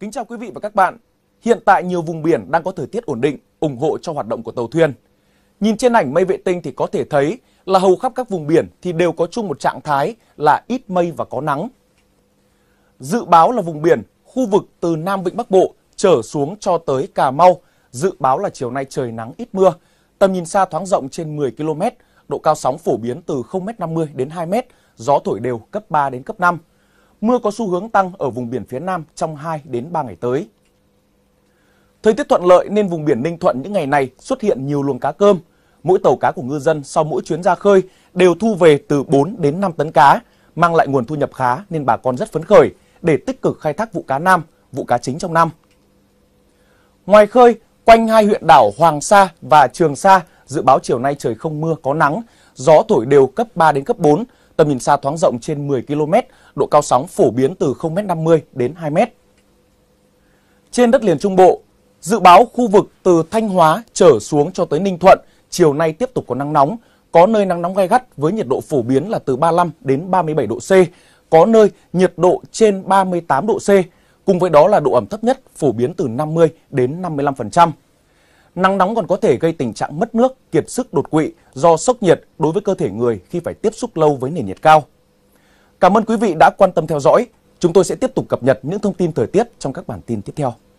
Kính chào quý vị và các bạn. Hiện tại nhiều vùng biển đang có thời tiết ổn định, ủng hộ cho hoạt động của tàu thuyền. Nhìn trên ảnh mây vệ tinh thì có thể thấy là hầu khắp các vùng biển thì đều có chung một trạng thái là ít mây và có nắng. Dự báo là vùng biển, khu vực từ Nam Vịnh Bắc Bộ trở xuống cho tới Cà Mau, dự báo là chiều nay trời nắng ít mưa, tầm nhìn xa thoáng rộng trên 10 km, độ cao sóng phổ biến từ 0m50 đến 2m, gió thổi đều cấp 3 đến cấp 5 mưa có xu hướng tăng ở vùng biển phía Nam trong 2 đến 3 ngày tới. Thời tiết thuận lợi nên vùng biển Ninh Thuận những ngày này xuất hiện nhiều luồng cá cơm. Mỗi tàu cá của ngư dân sau mỗi chuyến ra khơi đều thu về từ 4 đến 5 tấn cá, mang lại nguồn thu nhập khá nên bà con rất phấn khởi để tích cực khai thác vụ cá nam, vụ cá chính trong năm. Ngoài khơi, quanh hai huyện đảo Hoàng Sa và Trường Sa dự báo chiều nay trời không mưa có nắng, gió thổi đều cấp 3 đến cấp 4, tầm nhìn xa thoáng rộng trên 10 km, độ cao sóng phổ biến từ 0m50 đến 2m. Trên đất liền Trung Bộ, dự báo khu vực từ Thanh Hóa trở xuống cho tới Ninh Thuận, chiều nay tiếp tục có nắng nóng, có nơi nắng nóng gai gắt với nhiệt độ phổ biến là từ 35 đến 37 độ C, có nơi nhiệt độ trên 38 độ C, cùng với đó là độ ẩm thấp nhất phổ biến từ 50 đến 55%. Nắng nóng còn có thể gây tình trạng mất nước, kiệt sức đột quỵ do sốc nhiệt đối với cơ thể người khi phải tiếp xúc lâu với nền nhiệt cao. Cảm ơn quý vị đã quan tâm theo dõi. Chúng tôi sẽ tiếp tục cập nhật những thông tin thời tiết trong các bản tin tiếp theo.